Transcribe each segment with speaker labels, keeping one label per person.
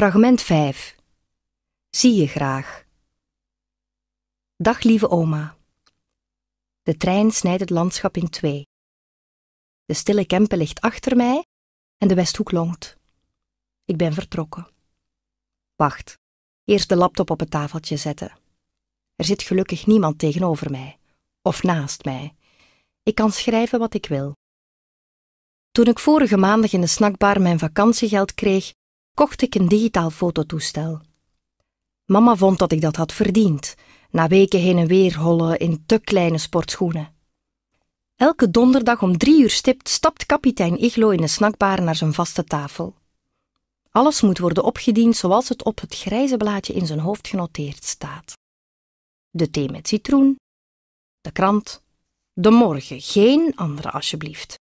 Speaker 1: Fragment 5. Zie je graag. Dag lieve oma. De trein snijdt het landschap in twee. De stille Kempen ligt achter mij en de Westhoek longt. Ik ben vertrokken. Wacht, eerst de laptop op het tafeltje zetten. Er zit gelukkig niemand tegenover mij of naast mij. Ik kan schrijven wat ik wil. Toen ik vorige maandag in de snackbar mijn vakantiegeld kreeg, kocht ik een digitaal fototoestel. Mama vond dat ik dat had verdiend, na weken heen en weer hollen in te kleine sportschoenen. Elke donderdag om drie uur stipt stapt kapitein Iglo in de snackbar naar zijn vaste tafel. Alles moet worden opgediend zoals het op het grijze blaadje in zijn hoofd genoteerd staat. De thee met citroen, de krant, de morgen, geen andere alsjeblieft.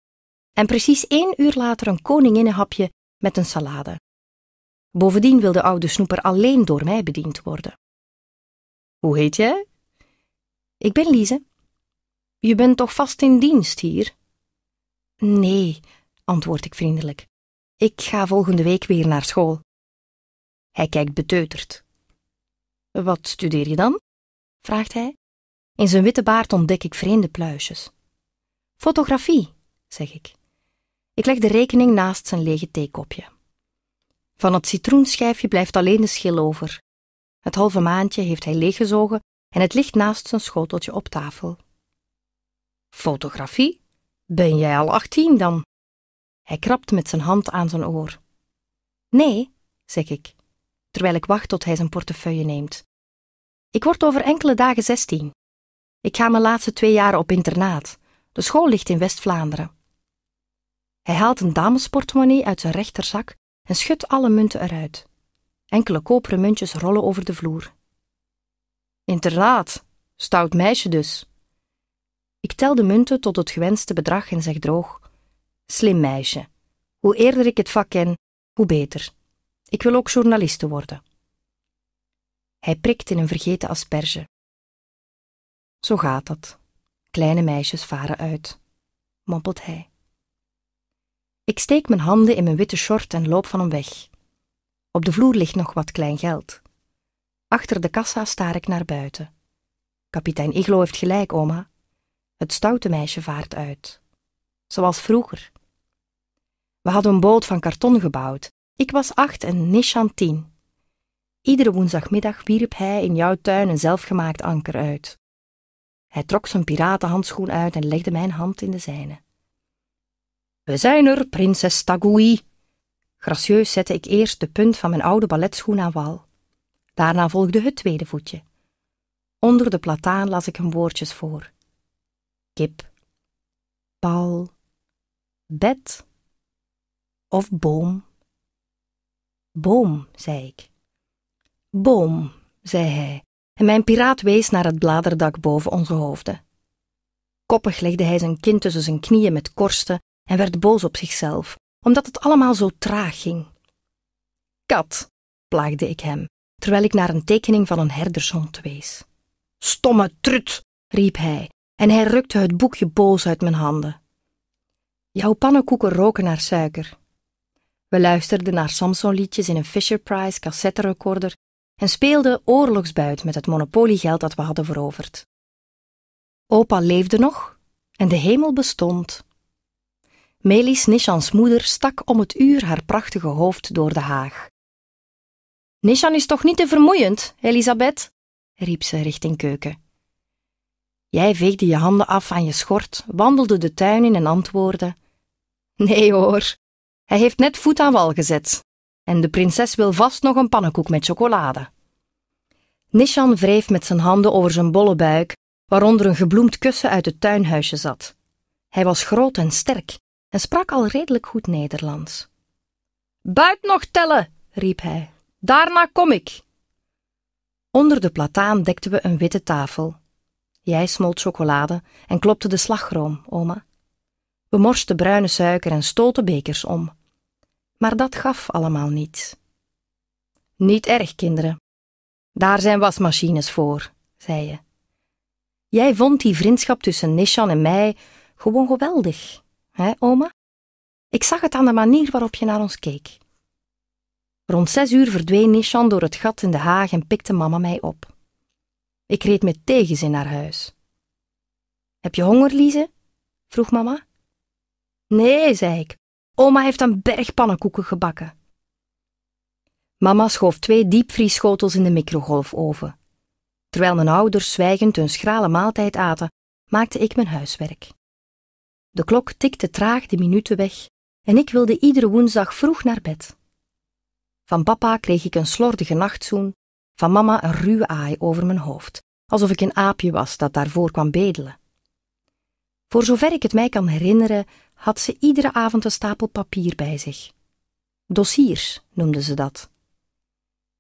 Speaker 1: En precies één uur later een koninginnenhapje met een salade. Bovendien wil de oude snoeper alleen door mij bediend worden. Hoe heet jij? Ik ben Lize. Je bent toch vast in dienst hier? Nee, antwoord ik vriendelijk. Ik ga volgende week weer naar school. Hij kijkt beteuterd. Wat studeer je dan? vraagt hij. In zijn witte baard ontdek ik vreemde pluisjes. Fotografie, zeg ik. Ik leg de rekening naast zijn lege theekopje. Van het citroenschijfje blijft alleen de schil over. Het halve maandje heeft hij leeggezogen en het ligt naast zijn schoteltje op tafel. Fotografie? Ben jij al achttien dan? Hij krabt met zijn hand aan zijn oor. Nee, zeg ik, terwijl ik wacht tot hij zijn portefeuille neemt. Ik word over enkele dagen zestien. Ik ga mijn laatste twee jaren op internaat. De school ligt in West-Vlaanderen. Hij haalt een damesportemonnee uit zijn rechterzak en schudt alle munten eruit. Enkele koperen muntjes rollen over de vloer. Internaat, stout meisje dus. Ik tel de munten tot het gewenste bedrag en zeg droog: Slim meisje. Hoe eerder ik het vak ken, hoe beter. Ik wil ook journaliste worden. Hij prikt in een vergeten asperge. Zo gaat dat. Kleine meisjes varen uit, mompelt hij. Ik steek mijn handen in mijn witte short en loop van hem weg. Op de vloer ligt nog wat klein geld. Achter de kassa staar ik naar buiten. Kapitein Iglo heeft gelijk, oma. Het stoute meisje vaart uit. Zoals vroeger. We hadden een boot van karton gebouwd. Ik was acht en Nishan tien. Iedere woensdagmiddag wierp hij in jouw tuin een zelfgemaakt anker uit. Hij trok zijn piratenhandschoen uit en legde mijn hand in de zijne. We zijn er, prinses Tagui. Gracieus zette ik eerst de punt van mijn oude balletschoen aan wal. Daarna volgde het tweede voetje. Onder de plataan las ik hem woordjes voor. Kip, bal, bed of boom. Boom, zei ik. Boom, zei hij, en mijn piraat wees naar het bladerdak boven onze hoofden. Koppig legde hij zijn kind tussen zijn knieën met korsten en werd boos op zichzelf, omdat het allemaal zo traag ging. Kat, plaagde ik hem, terwijl ik naar een tekening van een herdershond wees. Stomme trut, riep hij, en hij rukte het boekje boos uit mijn handen. Jouw pannenkoeken roken naar suiker. We luisterden naar Samson-liedjes in een Fisher Price cassetterecorder en speelden oorlogsbuit met het monopoliegeld dat we hadden veroverd. Opa leefde nog en de hemel bestond. Melis Nishans moeder stak om het uur haar prachtige hoofd door de haag. Nishan is toch niet te vermoeiend, Elisabeth? riep ze richting keuken. Jij veegde je handen af aan je schort, wandelde de tuin in en antwoordde: Nee hoor, hij heeft net voet aan wal gezet en de prinses wil vast nog een pannenkoek met chocolade. Nishan wreef met zijn handen over zijn bolle buik, waaronder een gebloemd kussen uit het tuinhuisje zat. Hij was groot en sterk en sprak al redelijk goed Nederlands. Buit nog tellen, riep hij. Daarna kom ik. Onder de plataan dekten we een witte tafel. Jij smolt chocolade en klopte de slagroom, oma. We morsten bruine suiker en stoten bekers om. Maar dat gaf allemaal niets. Niet erg, kinderen. Daar zijn wasmachines voor, zei je. Jij vond die vriendschap tussen Nishan en mij gewoon geweldig hè, oma? Ik zag het aan de manier waarop je naar ons keek. Rond zes uur verdween Nishan door het gat in de haag en pikte mama mij op. Ik reed met tegenzin naar huis. Heb je honger, Lize? vroeg mama. Nee, zei ik. Oma heeft een berg pannenkoeken gebakken. Mama schoof twee diepvriesschotels in de microgolfoven. Terwijl mijn ouders zwijgend hun schrale maaltijd aten, maakte ik mijn huiswerk. De klok tikte traag de minuten weg en ik wilde iedere woensdag vroeg naar bed. Van papa kreeg ik een slordige nachtzoen, van mama een ruwe aai over mijn hoofd, alsof ik een aapje was dat daarvoor kwam bedelen. Voor zover ik het mij kan herinneren, had ze iedere avond een stapel papier bij zich. Dossiers noemde ze dat.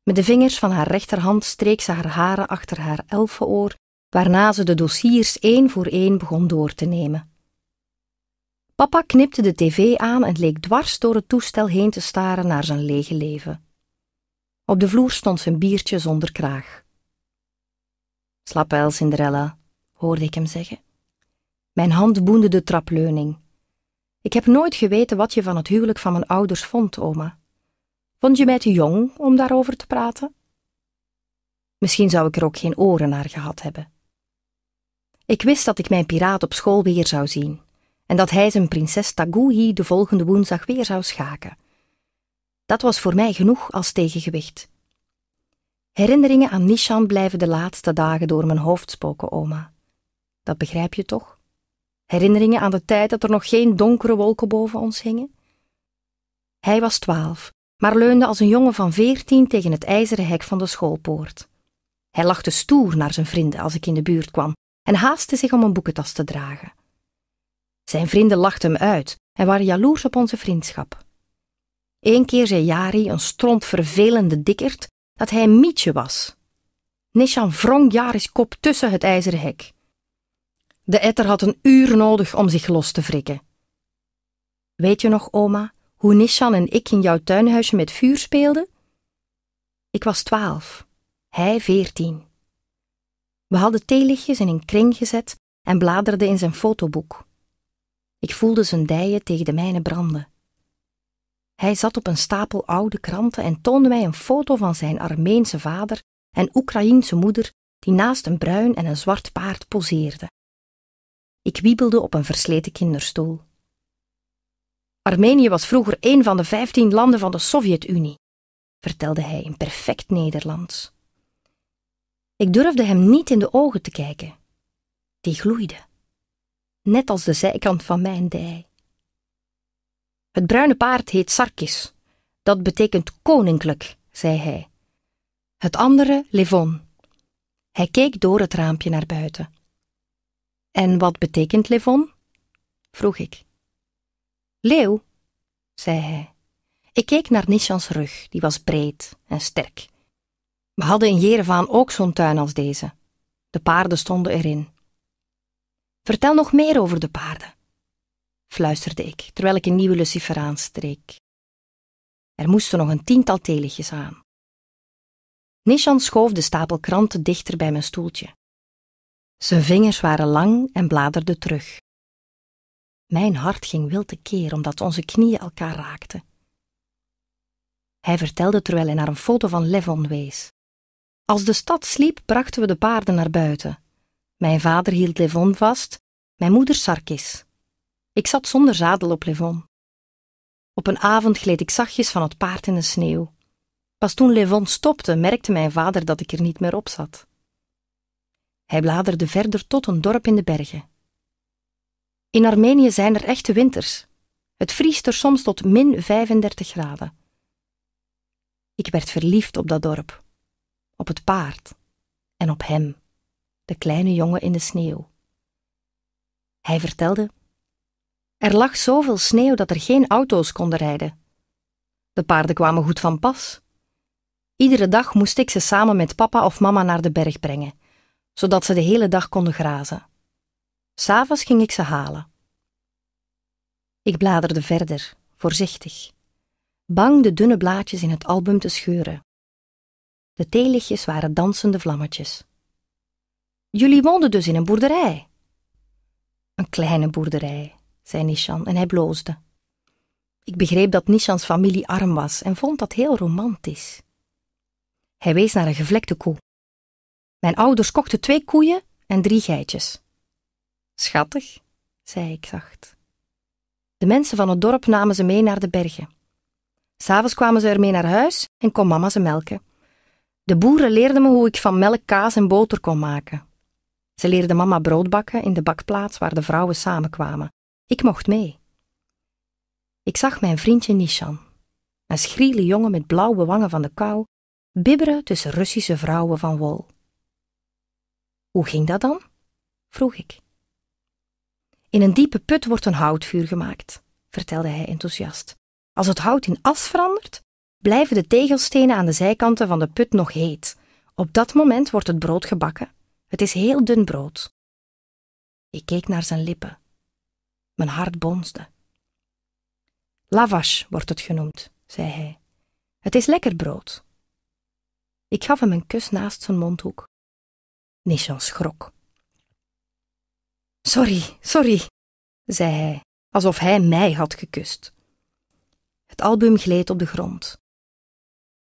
Speaker 1: Met de vingers van haar rechterhand streek ze haar haren achter haar elfenoor, waarna ze de dossiers één voor één begon door te nemen. Papa knipte de tv aan en leek dwars door het toestel heen te staren naar zijn lege leven. Op de vloer stond zijn biertje zonder kraag. Slap wel, Cinderella, hoorde ik hem zeggen. Mijn hand boende de trapleuning. Ik heb nooit geweten wat je van het huwelijk van mijn ouders vond, oma. Vond je mij te jong om daarover te praten? Misschien zou ik er ook geen oren naar gehad hebben. Ik wist dat ik mijn piraat op school weer zou zien en dat hij zijn prinses Taguhi de volgende woensdag weer zou schaken. Dat was voor mij genoeg als tegengewicht. Herinneringen aan Nishan blijven de laatste dagen door mijn hoofd spoken, oma. Dat begrijp je toch? Herinneringen aan de tijd dat er nog geen donkere wolken boven ons hingen? Hij was twaalf, maar leunde als een jongen van veertien tegen het ijzeren hek van de schoolpoort. Hij lachte stoer naar zijn vrienden als ik in de buurt kwam en haastte zich om een boekentas te dragen. Zijn vrienden lachten hem uit en waren jaloers op onze vriendschap. Eén keer zei Jari, een stront vervelende dikkerd, dat hij een mietje was. Nishan wrong Jari's kop tussen het ijzeren hek. De etter had een uur nodig om zich los te wrikken. Weet je nog, oma, hoe Nishan en ik in jouw tuinhuisje met vuur speelden? Ik was twaalf, hij veertien. We hadden theelichtjes in een kring gezet en bladerden in zijn fotoboek. Ik voelde zijn dijen tegen de mijne branden. Hij zat op een stapel oude kranten en toonde mij een foto van zijn Armeense vader en Oekraïense moeder, die naast een bruin en een zwart paard poseerden. Ik wiebelde op een versleten kinderstoel. Armenië was vroeger een van de vijftien landen van de Sovjet-Unie, vertelde hij in perfect Nederlands. Ik durfde hem niet in de ogen te kijken. Die gloeide net als de zijkant van mijn dij. Het bruine paard heet Sarkis. Dat betekent koninklijk, zei hij. Het andere Levon. Hij keek door het raampje naar buiten. En wat betekent Levon? vroeg ik. Leeuw, zei hij. Ik keek naar Nishans rug, die was breed en sterk. We hadden in Jerevaan ook zo'n tuin als deze. De paarden stonden erin. Vertel nog meer over de paarden, fluisterde ik terwijl ik een nieuwe lucifer aanstreek. Er moesten nog een tiental teligjes aan. Nishan schoof de stapel kranten dichter bij mijn stoeltje. Zijn vingers waren lang en bladerden terug. Mijn hart ging wild tekeer omdat onze knieën elkaar raakten. Hij vertelde terwijl hij naar een foto van Levon wees. Als de stad sliep, brachten we de paarden naar buiten. Mijn vader hield Levon vast, mijn moeder Sarkis. Ik zat zonder zadel op Levon. Op een avond gleed ik zachtjes van het paard in de sneeuw. Pas toen Levon stopte, merkte mijn vader dat ik er niet meer op zat. Hij bladerde verder tot een dorp in de bergen. In Armenië zijn er echte winters. Het vriest er soms tot min 35 graden. Ik werd verliefd op dat dorp, op het paard en op hem de kleine jongen in de sneeuw. Hij vertelde: Er lag zoveel sneeuw dat er geen auto's konden rijden. De paarden kwamen goed van pas. Iedere dag moest ik ze samen met papa of mama naar de berg brengen, zodat ze de hele dag konden grazen. S'avonds ging ik ze halen. Ik bladerde verder, voorzichtig, bang de dunne blaadjes in het album te scheuren. De theelichtjes waren dansende vlammetjes. Jullie woonden dus in een boerderij. Een kleine boerderij, zei Nishan en hij bloosde. Ik begreep dat Nishans familie arm was en vond dat heel romantisch. Hij wees naar een gevlekte koe. Mijn ouders kochten twee koeien en drie geitjes. Schattig, zei ik zacht. De mensen van het dorp namen ze mee naar de bergen. S'avonds kwamen ze ermee naar huis en kon mama ze melken. De boeren leerden me hoe ik van melk kaas en boter kon maken. Ze leerde mama brood bakken in de bakplaats waar de vrouwen samenkwamen. Ik mocht mee. Ik zag mijn vriendje Nishan, een schriele jongen met blauwe wangen van de kou, bibberen tussen Russische vrouwen van wol. Hoe ging dat dan? vroeg ik. In een diepe put wordt een houtvuur gemaakt, vertelde hij enthousiast. Als het hout in as verandert, blijven de tegelstenen aan de zijkanten van de put nog heet. Op dat moment wordt het brood gebakken het is heel dun brood. Ik keek naar zijn lippen. Mijn hart bonsde. Lavash wordt het genoemd, zei hij. Het is lekker brood. Ik gaf hem een kus naast zijn mondhoek. Nishan schrok. Sorry, sorry, zei hij, alsof hij mij had gekust. Het album gleed op de grond.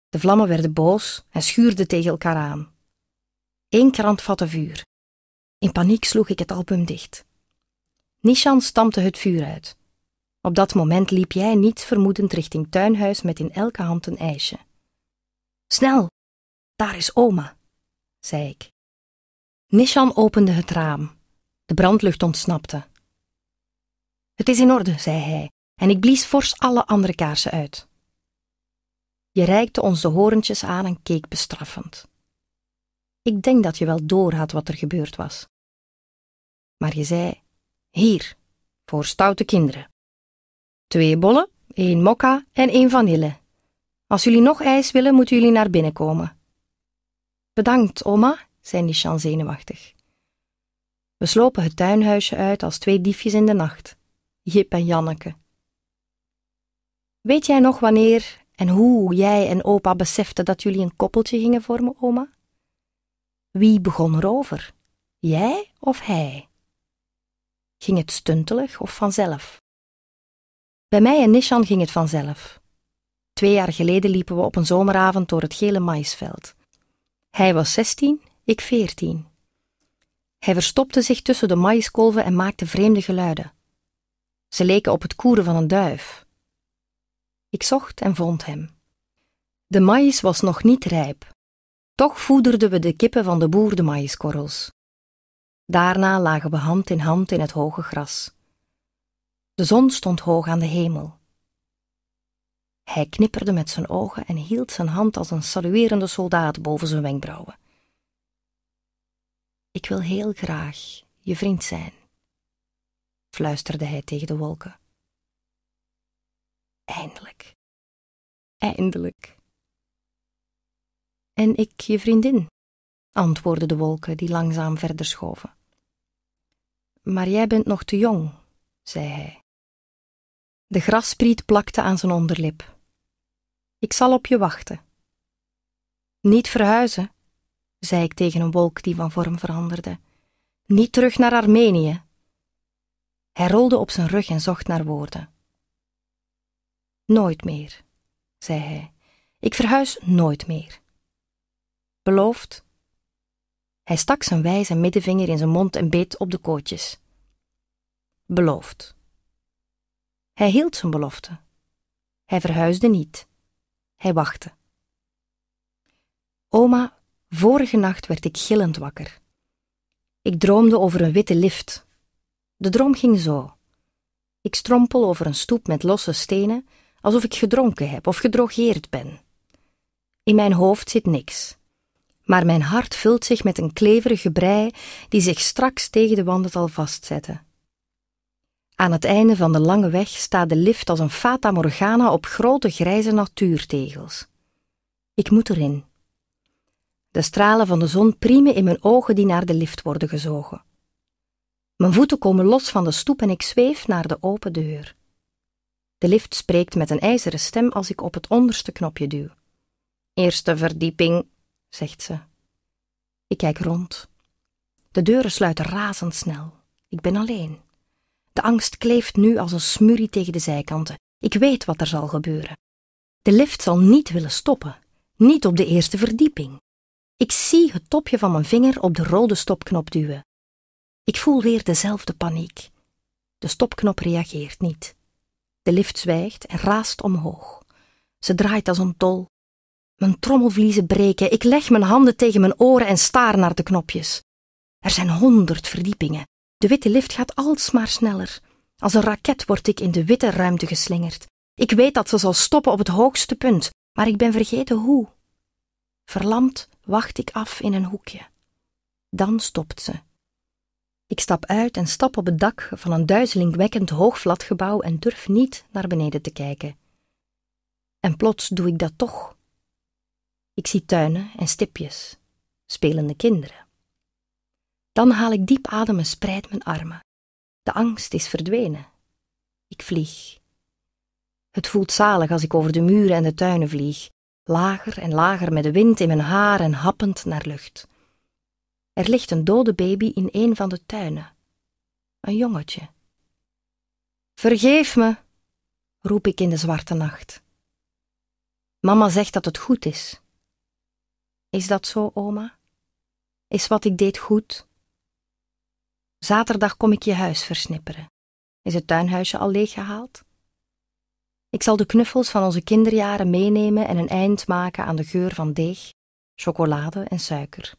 Speaker 1: De vlammen werden boos en schuurden tegen elkaar aan. Eén krant vatte vuur. In paniek sloeg ik het album dicht. Nishan stampte het vuur uit. Op dat moment liep jij niets vermoedend richting tuinhuis met in elke hand een ijsje. Snel, daar is oma, zei ik. Nishan opende het raam. De brandlucht ontsnapte. Het is in orde, zei hij, en ik blies fors alle andere kaarsen uit. Je reikte ons de horentjes aan en keek bestraffend. Ik denk dat je wel doorhad wat er gebeurd was. Maar je zei: Hier, voor stoute kinderen. Twee bollen, één mokka en één vanille. Als jullie nog ijs willen, moeten jullie naar binnen komen. Bedankt, oma, zei Nishan zenuwachtig. We slopen het tuinhuisje uit als twee diefjes in de nacht, Jip en Janneke. Weet jij nog wanneer en hoe jij en opa beseften dat jullie een koppeltje gingen vormen, oma? Wie begon erover? Jij of hij? Ging het stuntelig of vanzelf? Bij mij en Nishan ging het vanzelf. Twee jaar geleden liepen we op een zomeravond door het gele maïsveld. Hij was zestien, ik veertien. Hij verstopte zich tussen de maïskolven en maakte vreemde geluiden. Ze leken op het koeren van een duif. Ik zocht en vond hem. De maïs was nog niet rijp, toch voederden we de kippen van de boer de maïskorrels. Daarna lagen we hand in hand in het hoge gras. De zon stond hoog aan de hemel. Hij knipperde met zijn ogen en hield zijn hand als een saluerende soldaat boven zijn wenkbrauwen. Ik wil heel graag je vriend zijn, fluisterde hij tegen de wolken. Eindelijk, eindelijk. En ik je vriendin, antwoordden de wolken die langzaam verder schoven. Maar jij bent nog te jong, zei hij. De graspriet plakte aan zijn onderlip. Ik zal op je wachten. Niet verhuizen, zei ik tegen een wolk die van vorm veranderde. Niet terug naar Armenië. Hij rolde op zijn rug en zocht naar woorden. Nooit meer, zei hij. Ik verhuis nooit meer. Beloofd? Hij stak zijn wijze middenvinger in zijn mond en beet op de kootjes. Beloofd. Hij hield zijn belofte. Hij verhuisde niet. Hij wachtte. Oma, vorige nacht werd ik gillend wakker. Ik droomde over een witte lift. De droom ging zo. Ik strompel over een stoep met losse stenen, alsof ik gedronken heb of gedrogeerd ben. In mijn hoofd zit niks maar mijn hart vult zich met een kleverige brei die zich straks tegen de wanden al vastzetten. Aan het einde van de lange weg staat de lift als een fata morgana op grote grijze natuurtegels. Ik moet erin. De stralen van de zon priemen in mijn ogen die naar de lift worden gezogen. Mijn voeten komen los van de stoep en ik zweef naar de open deur. De lift spreekt met een ijzeren stem als ik op het onderste knopje duw. Eerste verdieping, zegt ze. Ik kijk rond. De deuren sluiten razendsnel. Ik ben alleen. De angst kleeft nu als een smurrie tegen de zijkanten. Ik weet wat er zal gebeuren. De lift zal niet willen stoppen, niet op de eerste verdieping. Ik zie het topje van mijn vinger op de rode stopknop duwen. Ik voel weer dezelfde paniek. De stopknop reageert niet. De lift zwijgt en raast omhoog. Ze draait als een tol. Mijn trommelvliezen breken, ik leg mijn handen tegen mijn oren en staar naar de knopjes. Er zijn honderd verdiepingen. De witte lift gaat alsmaar sneller. Als een raket word ik in de witte ruimte geslingerd. Ik weet dat ze zal stoppen op het hoogste punt, maar ik ben vergeten hoe. Verlamd wacht ik af in een hoekje. Dan stopt ze. Ik stap uit en stap op het dak van een duizelingwekkend hoog flatgebouw en durf niet naar beneden te kijken. En plots doe ik dat toch. Ik zie tuinen en stipjes, spelende kinderen. Dan haal ik diep adem en spreid mijn armen. De angst is verdwenen. Ik vlieg. Het voelt zalig als ik over de muren en de tuinen vlieg, lager en lager met de wind in mijn haar en happend naar lucht. Er ligt een dode baby in een van de tuinen. Een jongetje. Vergeef me, roep ik in de zwarte nacht. Mama zegt dat het goed is. Is dat zo, oma? Is wat ik deed goed? Zaterdag kom ik je huis versnipperen. Is het tuinhuisje al leeggehaald? Ik zal de knuffels van onze kinderjaren meenemen en een eind maken aan de geur van deeg, chocolade en suiker.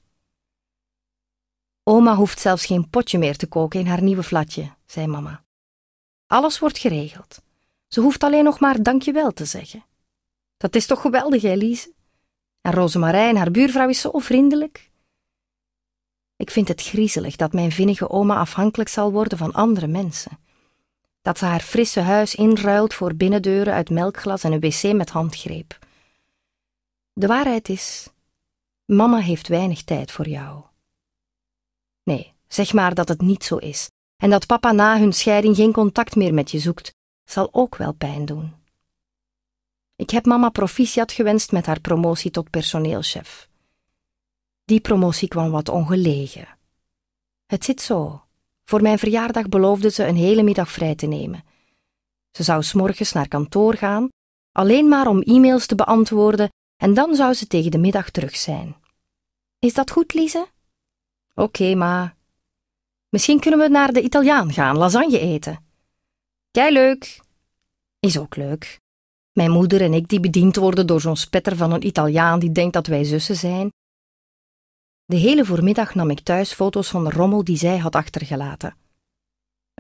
Speaker 1: Oma hoeft zelfs geen potje meer te koken in haar nieuwe flatje, zei mama. Alles wordt geregeld. Ze hoeft alleen nog maar dankjewel te zeggen. Dat is toch geweldig, Elise? En Rosemarijn, haar buurvrouw, is zo vriendelijk. Ik vind het griezelig dat mijn vinnige oma afhankelijk zal worden van andere mensen. Dat ze haar frisse huis inruilt voor binnendeuren uit melkglas en een wc met handgreep. De waarheid is, mama heeft weinig tijd voor jou. Nee, zeg maar dat het niet zo is en dat papa na hun scheiding geen contact meer met je zoekt, zal ook wel pijn doen. Ik heb mama proficiat gewenst met haar promotie tot personeelschef. Die promotie kwam wat ongelegen. Het zit zo. Voor mijn verjaardag beloofde ze een hele middag vrij te nemen. Ze zou s'morgens naar kantoor gaan, alleen maar om e-mails te beantwoorden, en dan zou ze tegen de middag terug zijn. Is dat goed, Lise? Oké, okay, ma. Misschien kunnen we naar de Italiaan gaan, lasagne eten. Kei leuk. Is ook leuk. Mijn moeder en ik die bediend worden door zo'n spetter van een Italiaan die denkt dat wij zussen zijn. De hele voormiddag nam ik thuis foto's van de rommel die zij had achtergelaten.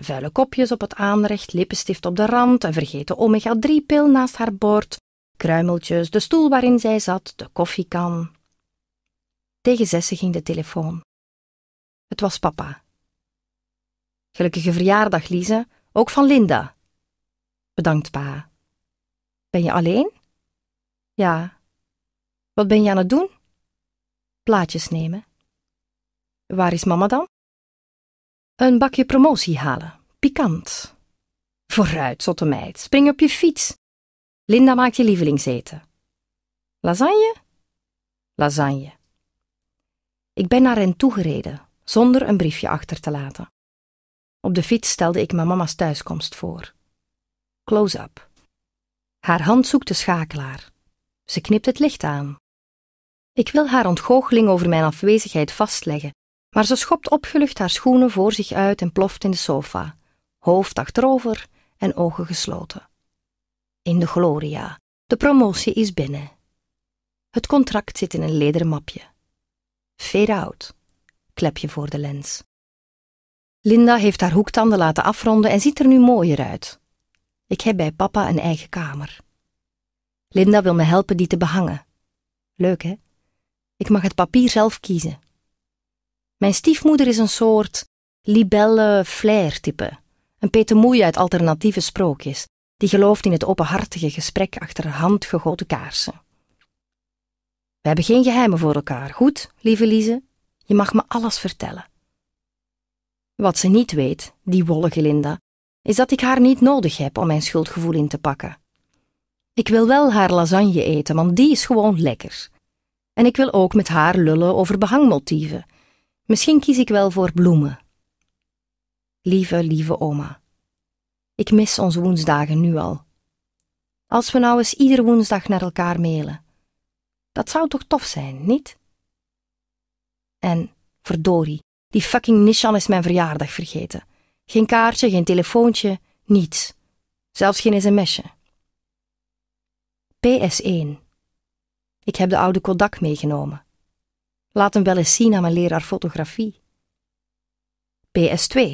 Speaker 1: Vuile kopjes op het aanrecht, lippenstift op de rand, een vergeten omega-3-pil naast haar bord, kruimeltjes, de stoel waarin zij zat, de koffiekan. Tegen zessen ging de telefoon. Het was papa. Gelukkige verjaardag, Lise, ook van Linda. Bedankt, pa. Ben je alleen? Ja. Wat ben je aan het doen? Plaatjes nemen. Waar is mama dan? Een bakje promotie halen. Pikant. Vooruit, zotte meid. Spring op je fiets. Linda maakt je lievelingseten. Lasagne? Lasagne. Ik ben naar hen toegereden, zonder een briefje achter te laten. Op de fiets stelde ik mijn mama's thuiskomst voor. Close-up. Haar hand zoekt de schakelaar. Ze knipt het licht aan. Ik wil haar ontgoocheling over mijn afwezigheid vastleggen, maar ze schopt opgelucht haar schoenen voor zich uit en ploft in de sofa, hoofd achterover en ogen gesloten. In de gloria, de promotie is binnen. Het contract zit in een lederen mapje. Fade out, klepje voor de lens. Linda heeft haar hoektanden laten afronden en ziet er nu mooier uit. Ik heb bij papa een eigen kamer. Linda wil me helpen die te behangen. Leuk, hè? Ik mag het papier zelf kiezen. Mijn stiefmoeder is een soort libelle flair-type. Een petemoei uit alternatieve sprookjes, die gelooft in het openhartige gesprek achter handgegoten kaarsen. We hebben geen geheimen voor elkaar, goed, lieve Lize? Je mag me alles vertellen. Wat ze niet weet, die wollige Linda, is dat ik haar niet nodig heb om mijn schuldgevoel in te pakken. Ik wil wel haar lasagne eten, want die is gewoon lekker. En ik wil ook met haar lullen over behangmotieven. Misschien kies ik wel voor bloemen. Lieve, lieve oma. Ik mis onze woensdagen nu al. Als we nou eens iedere woensdag naar elkaar mailen. Dat zou toch tof zijn, niet? En, verdorie, die fucking Nishan is mijn verjaardag vergeten. Geen kaartje, geen telefoontje, niets. Zelfs geen sms'je. PS1. Ik heb de oude Kodak meegenomen. Laat hem wel eens zien aan mijn leraar fotografie. PS2.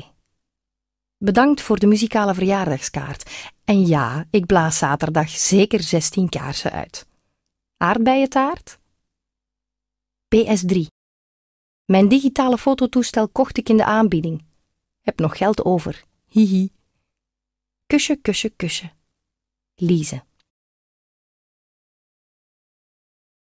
Speaker 1: Bedankt voor de muzikale verjaardagskaart. En ja, ik blaas zaterdag zeker 16 kaarsen uit. Aardbeientaart? PS3. Mijn digitale fototoestel kocht ik in de aanbieding. Heb nog geld over. Hihi. Kusje, kusje, kusje. Lize.